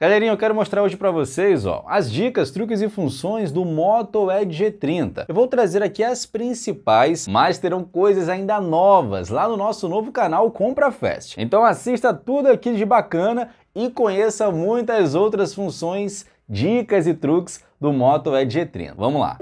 Galerinha, eu quero mostrar hoje para vocês ó, as dicas, truques e funções do Moto Edge G30. Eu vou trazer aqui as principais, mas terão coisas ainda novas lá no nosso novo canal Compra Fest. Então assista tudo aqui de bacana e conheça muitas outras funções, dicas e truques do Moto Edge G30. Vamos lá!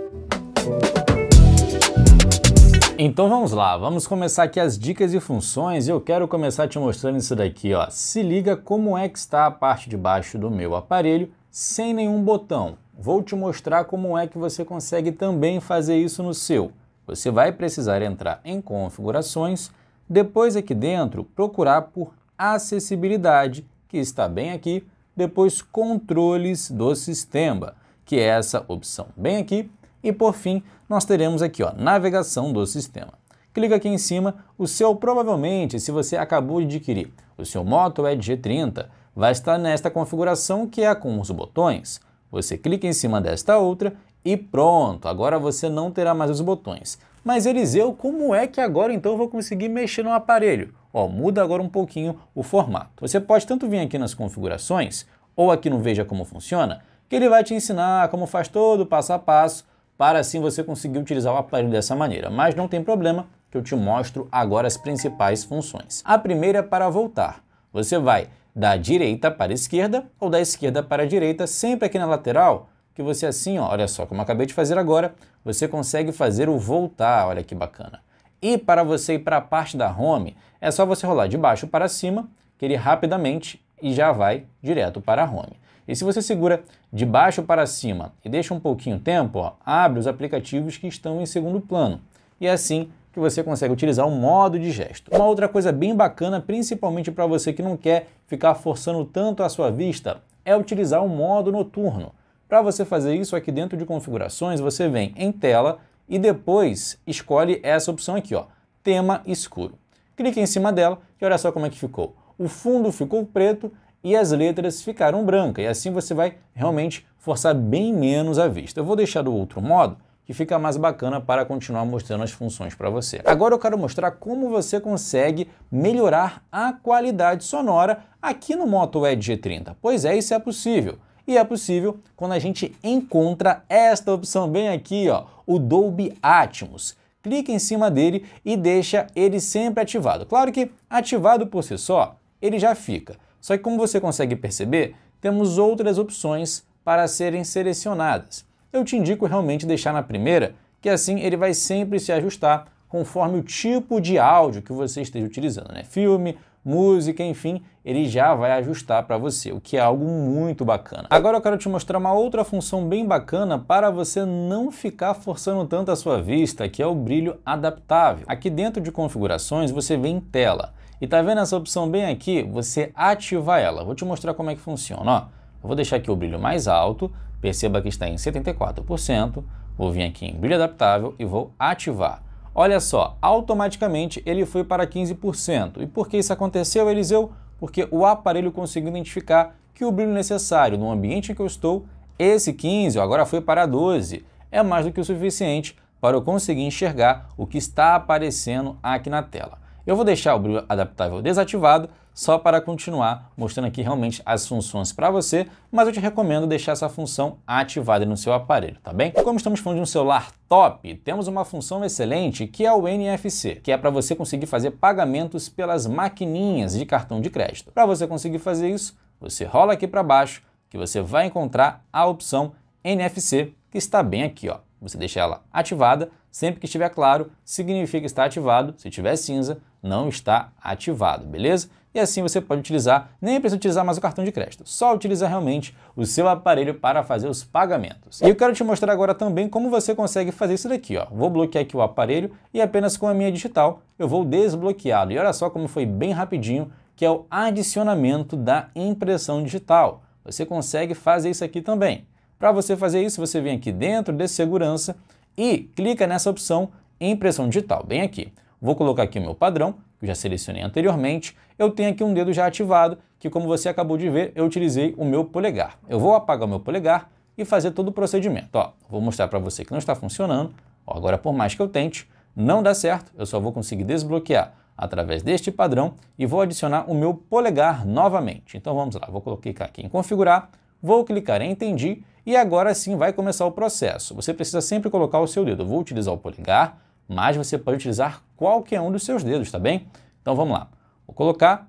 Então vamos lá, vamos começar aqui as dicas e funções eu quero começar te mostrando isso daqui, ó. Se liga como é que está a parte de baixo do meu aparelho sem nenhum botão. Vou te mostrar como é que você consegue também fazer isso no seu. Você vai precisar entrar em configurações, depois aqui dentro procurar por acessibilidade, que está bem aqui, depois controles do sistema, que é essa opção bem aqui, e por fim, nós teremos aqui, ó, navegação do sistema. Clica aqui em cima, o seu provavelmente, se você acabou de adquirir o seu Moto Edge G30, vai estar nesta configuração que é com os botões. Você clica em cima desta outra e pronto, agora você não terá mais os botões. Mas Eliseu, como é que agora então eu vou conseguir mexer no aparelho? Ó, muda agora um pouquinho o formato. Você pode tanto vir aqui nas configurações ou aqui no Veja Como Funciona, que ele vai te ensinar como faz todo o passo a passo para assim você conseguir utilizar o aparelho dessa maneira, mas não tem problema que eu te mostro agora as principais funções. A primeira é para voltar. Você vai da direita para a esquerda ou da esquerda para a direita, sempre aqui na lateral, que você assim, ó, olha só, como acabei de fazer agora, você consegue fazer o voltar, olha que bacana. E para você ir para a parte da home, é só você rolar de baixo para cima, que ele rapidamente e já vai direto para a home. E se você segura de baixo para cima e deixa um pouquinho tempo, ó, abre os aplicativos que estão em segundo plano. E é assim que você consegue utilizar o modo de gesto. Uma outra coisa bem bacana, principalmente para você que não quer ficar forçando tanto a sua vista, é utilizar o modo noturno. Para você fazer isso aqui dentro de configurações, você vem em tela e depois escolhe essa opção aqui, ó, tema escuro. Clique em cima dela e olha só como é que ficou. O fundo ficou preto e as letras ficaram brancas. E assim você vai realmente forçar bem menos a vista. Eu vou deixar do outro modo, que fica mais bacana para continuar mostrando as funções para você. Agora eu quero mostrar como você consegue melhorar a qualidade sonora aqui no Moto Edge G30. Pois é, isso é possível. E é possível quando a gente encontra esta opção bem aqui, ó, o Dolby Atmos. Clique em cima dele e deixa ele sempre ativado. Claro que ativado por si só, ele já fica só que como você consegue perceber, temos outras opções para serem selecionadas. Eu te indico realmente deixar na primeira, que assim ele vai sempre se ajustar conforme o tipo de áudio que você esteja utilizando, né? Filme, música, enfim, ele já vai ajustar para você, o que é algo muito bacana. Agora eu quero te mostrar uma outra função bem bacana para você não ficar forçando tanto a sua vista, que é o brilho adaptável. Aqui dentro de configurações você vem em tela. E tá vendo essa opção bem aqui? Você ativa ela. Vou te mostrar como é que funciona. Ó, eu vou deixar aqui o brilho mais alto, perceba que está em 74%. Vou vir aqui em brilho adaptável e vou ativar. Olha só, automaticamente ele foi para 15%. E por que isso aconteceu, Eliseu? Porque o aparelho conseguiu identificar que o brilho necessário no ambiente em que eu estou, esse 15 agora foi para 12. É mais do que o suficiente para eu conseguir enxergar o que está aparecendo aqui na tela. Eu vou deixar o brilho adaptável desativado só para continuar mostrando aqui realmente as funções para você, mas eu te recomendo deixar essa função ativada no seu aparelho, tá bem? Como estamos falando de um celular top, temos uma função excelente que é o NFC, que é para você conseguir fazer pagamentos pelas maquininhas de cartão de crédito. Para você conseguir fazer isso, você rola aqui para baixo que você vai encontrar a opção NFC que está bem aqui, ó. Você deixa ela ativada Sempre que estiver claro, significa estar ativado. Se tiver cinza, não está ativado, beleza? E assim você pode utilizar, nem precisa utilizar mais o cartão de crédito, só utilizar realmente o seu aparelho para fazer os pagamentos. E eu quero te mostrar agora também como você consegue fazer isso daqui, ó. Vou bloquear aqui o aparelho e apenas com a minha digital eu vou desbloqueá-lo. E olha só como foi bem rapidinho, que é o adicionamento da impressão digital. Você consegue fazer isso aqui também. Para você fazer isso, você vem aqui dentro de segurança e clica nessa opção impressão digital, bem aqui. Vou colocar aqui o meu padrão, que eu já selecionei anteriormente. Eu tenho aqui um dedo já ativado, que como você acabou de ver, eu utilizei o meu polegar. Eu vou apagar o meu polegar e fazer todo o procedimento. Ó, vou mostrar para você que não está funcionando. Ó, agora, por mais que eu tente, não dá certo. Eu só vou conseguir desbloquear através deste padrão e vou adicionar o meu polegar novamente. Então vamos lá, vou clicar aqui em configurar, vou clicar em entendi e agora sim vai começar o processo. Você precisa sempre colocar o seu dedo. Eu vou utilizar o polegar, mas você pode utilizar qualquer um dos seus dedos, tá bem? Então vamos lá. Vou colocar,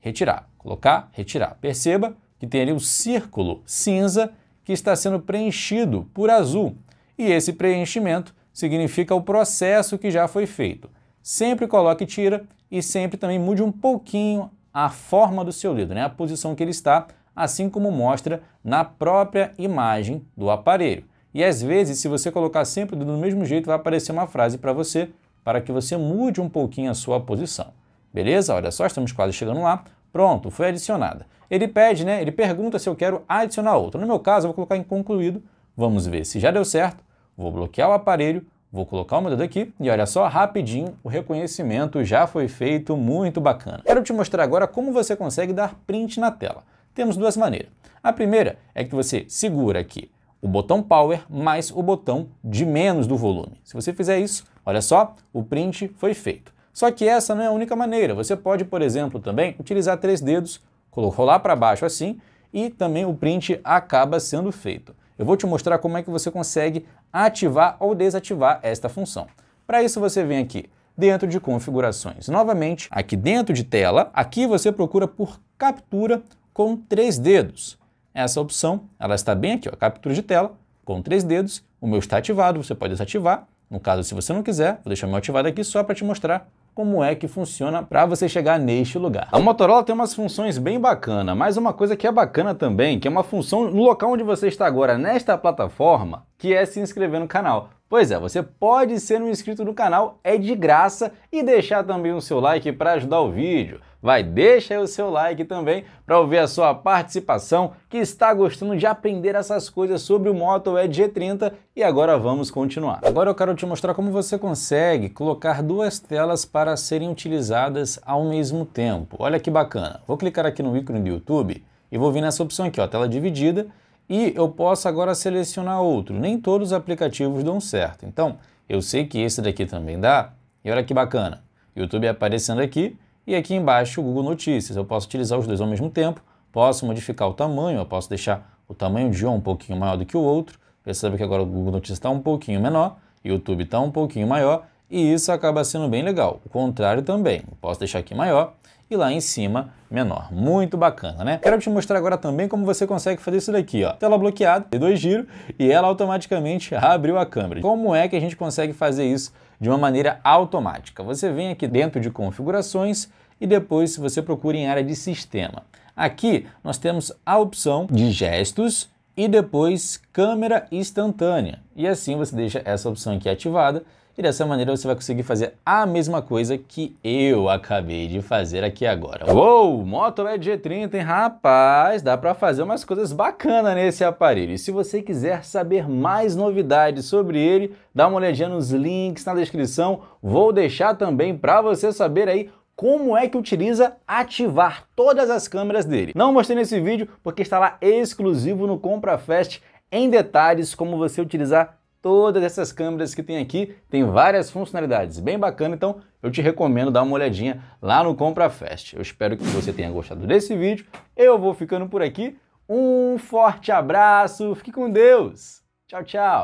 retirar, colocar, retirar. Perceba que tem ali um círculo cinza que está sendo preenchido por azul. E esse preenchimento significa o processo que já foi feito. Sempre coloque tira e sempre também mude um pouquinho a forma do seu dedo, né? a posição que ele está, assim como mostra na própria imagem do aparelho. E às vezes, se você colocar sempre do mesmo jeito, vai aparecer uma frase para você, para que você mude um pouquinho a sua posição. Beleza? Olha só, estamos quase chegando lá. Pronto, foi adicionada. Ele pede, né? Ele pergunta se eu quero adicionar outra. No meu caso, eu vou colocar em concluído. Vamos ver se já deu certo. Vou bloquear o aparelho, vou colocar o meu dedo aqui e olha só, rapidinho, o reconhecimento já foi feito, muito bacana. Quero te mostrar agora como você consegue dar print na tela. Temos duas maneiras. A primeira é que você segura aqui o botão power mais o botão de menos do volume. Se você fizer isso, olha só, o print foi feito. Só que essa não é a única maneira. Você pode, por exemplo, também utilizar três dedos, rolar para baixo assim, e também o print acaba sendo feito. Eu vou te mostrar como é que você consegue ativar ou desativar esta função. Para isso você vem aqui dentro de configurações. Novamente, aqui dentro de tela, aqui você procura por captura com três dedos. Essa opção, ela está bem aqui, ó, captura de tela, com três dedos. O meu está ativado, você pode desativar. No caso, se você não quiser, vou deixar meu ativado aqui só para te mostrar como é que funciona para você chegar neste lugar. A Motorola tem umas funções bem bacanas, mas uma coisa que é bacana também, que é uma função no local onde você está agora, nesta plataforma, que é se inscrever no canal. Pois é, você pode ser um inscrito do canal, é de graça, e deixar também o seu like para ajudar o vídeo. Vai, deixa aí o seu like também para ouvir a sua participação que está gostando de aprender essas coisas sobre o Moto Edge G30 e agora vamos continuar. Agora eu quero te mostrar como você consegue colocar duas telas para serem utilizadas ao mesmo tempo. Olha que bacana. Vou clicar aqui no ícone do YouTube e vou vir nessa opção aqui, ó, tela dividida, e eu posso agora selecionar outro. Nem todos os aplicativos dão certo. Então, eu sei que esse daqui também dá. E olha que bacana. YouTube aparecendo aqui e aqui embaixo o Google Notícias. Eu posso utilizar os dois ao mesmo tempo, posso modificar o tamanho, eu posso deixar o tamanho de um um pouquinho maior do que o outro. Percebe que agora o Google Notícias está um pouquinho menor, YouTube está um pouquinho maior e isso acaba sendo bem legal. O contrário também, eu posso deixar aqui maior e lá em cima menor. Muito bacana, né? Quero te mostrar agora também como você consegue fazer isso daqui, ó. Tela bloqueada, e dois giros e ela automaticamente abriu a câmera. Como é que a gente consegue fazer isso de uma maneira automática? Você vem aqui dentro de configurações e depois você procura em área de sistema. Aqui nós temos a opção de gestos e depois câmera instantânea. E assim você deixa essa opção aqui ativada e dessa maneira você vai conseguir fazer a mesma coisa que eu acabei de fazer aqui agora. Uou, Moto Edge G30, hein? Rapaz, dá para fazer umas coisas bacanas nesse aparelho. E se você quiser saber mais novidades sobre ele, dá uma olhadinha nos links na descrição. Vou deixar também para você saber aí como é que utiliza ativar todas as câmeras dele. Não mostrei nesse vídeo porque está lá exclusivo no Compra Fest em detalhes como você utilizar todas essas câmeras que tem aqui tem várias funcionalidades, bem bacana, então eu te recomendo dar uma olhadinha lá no CompraFest. Eu espero que você tenha gostado desse vídeo, eu vou ficando por aqui, um forte abraço, fique com Deus, tchau, tchau!